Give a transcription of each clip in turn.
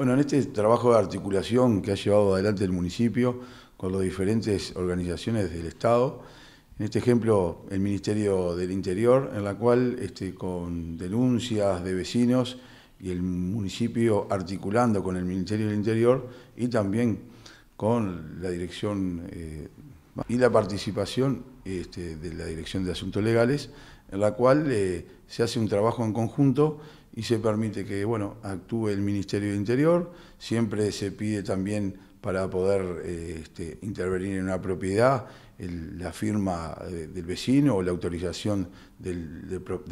Bueno, en este trabajo de articulación que ha llevado adelante el municipio con las diferentes organizaciones del Estado, en este ejemplo el Ministerio del Interior, en la cual este, con denuncias de vecinos y el municipio articulando con el Ministerio del Interior y también con la dirección eh, y la participación este, de la Dirección de Asuntos Legales, en la cual eh, se hace un trabajo en conjunto y se permite que bueno, actúe el Ministerio de Interior, siempre se pide también para poder eh, este, intervenir en una propiedad la firma eh, del vecino o la autorización de,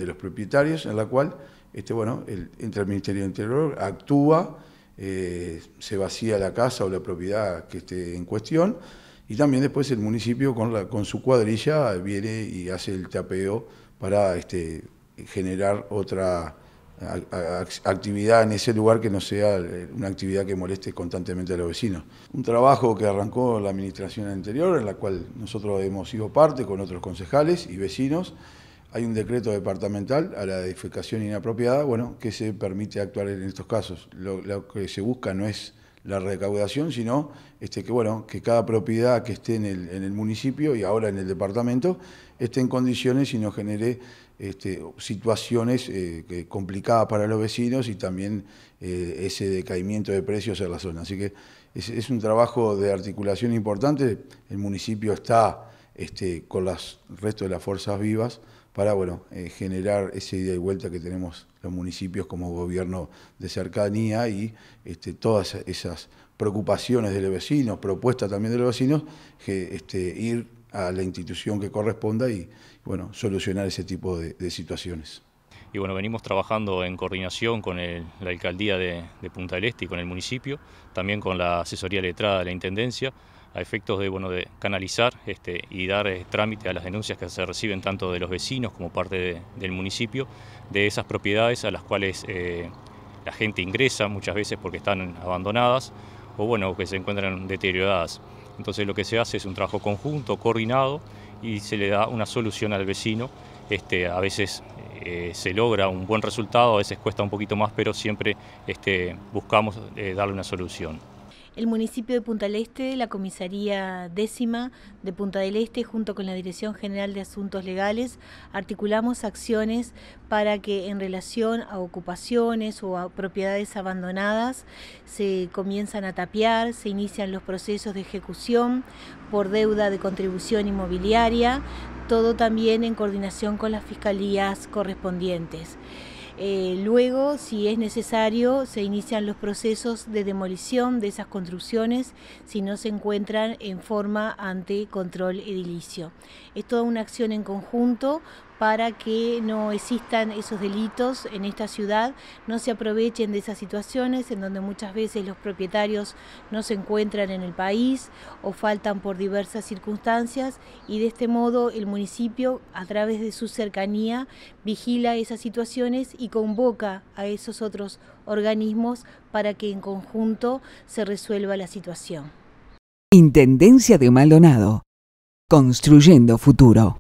los propietarios, en la cual este, bueno, el, entra el Ministerio de Interior, actúa, eh, se vacía la casa o la propiedad que esté en cuestión, y también después el municipio con, su cuadrilla viene y hace el tapeo para este, generar otra actividad en ese lugar que no sea eh, una actividad que moleste constantemente a los vecinos. Un trabajo que arrancó la administración anterior, en la cual nosotros hemos sido parte con otros concejales y vecinos. Hay un decreto departamental a la edificación inapropiada, bueno, que se permite actuar en estos casos. Lo, lo que se busca no es la recaudación, sino este, que, bueno, que cada propiedad que esté en el, municipio y ahora en el departamento esté en condiciones y no genere este, situaciones eh, complicadas para los vecinos y también eh, ese decaimiento de precios en la zona. Así que es, un trabajo de articulación importante. El municipio está este, con el resto de las fuerzas vivas para bueno, eh, generar esa ida y vuelta que tenemos los municipios como gobierno de cercanía y este, todas esas preocupaciones de los vecinos, propuestas también de los vecinos, que, este, ir a la institución que corresponda y bueno, solucionar ese tipo de, situaciones. Y bueno, venimos trabajando en coordinación con la alcaldía de, de Punta del Este y con el municipio, también con la asesoría letrada de la Intendencia a efectos de, bueno, de canalizar este, y dar eh, trámite a las denuncias que se reciben tanto de los vecinos como parte del municipio de esas propiedades a las cuales eh, la gente ingresa muchas veces porque están abandonadas o bueno, que se encuentran deterioradas. Entonces lo que se hace es un trabajo conjunto, coordinado y se le da una solución al vecino. Este, a veces eh, se logra un buen resultado, a veces cuesta un poquito más, pero siempre este, buscamos darle una solución el municipio de Punta del Este, la comisaría décima de Punta del Este, junto con la Dirección General de Asuntos Legales, articulamos acciones para que en relación a ocupaciones o a propiedades abandonadas se comienzan a tapiar, se inician los procesos de ejecución por deuda de contribución inmobiliaria, todo también en coordinación con las fiscalías correspondientes. Eh, luego, si es necesario, se inician los procesos de demolición de esas construcciones si no se encuentran en forma ante control edilicio. Es toda una acción en conjunto para que no existan esos delitos en esta ciudad, no se aprovechen de esas situaciones en donde muchas veces los propietarios no se encuentran en el país o faltan por diversas circunstancias y de este modo el municipio a través de su cercanía vigila esas situaciones y convoca a esos otros organismos para que en conjunto se resuelva la situación. Intendencia de Maldonado. Construyendo futuro.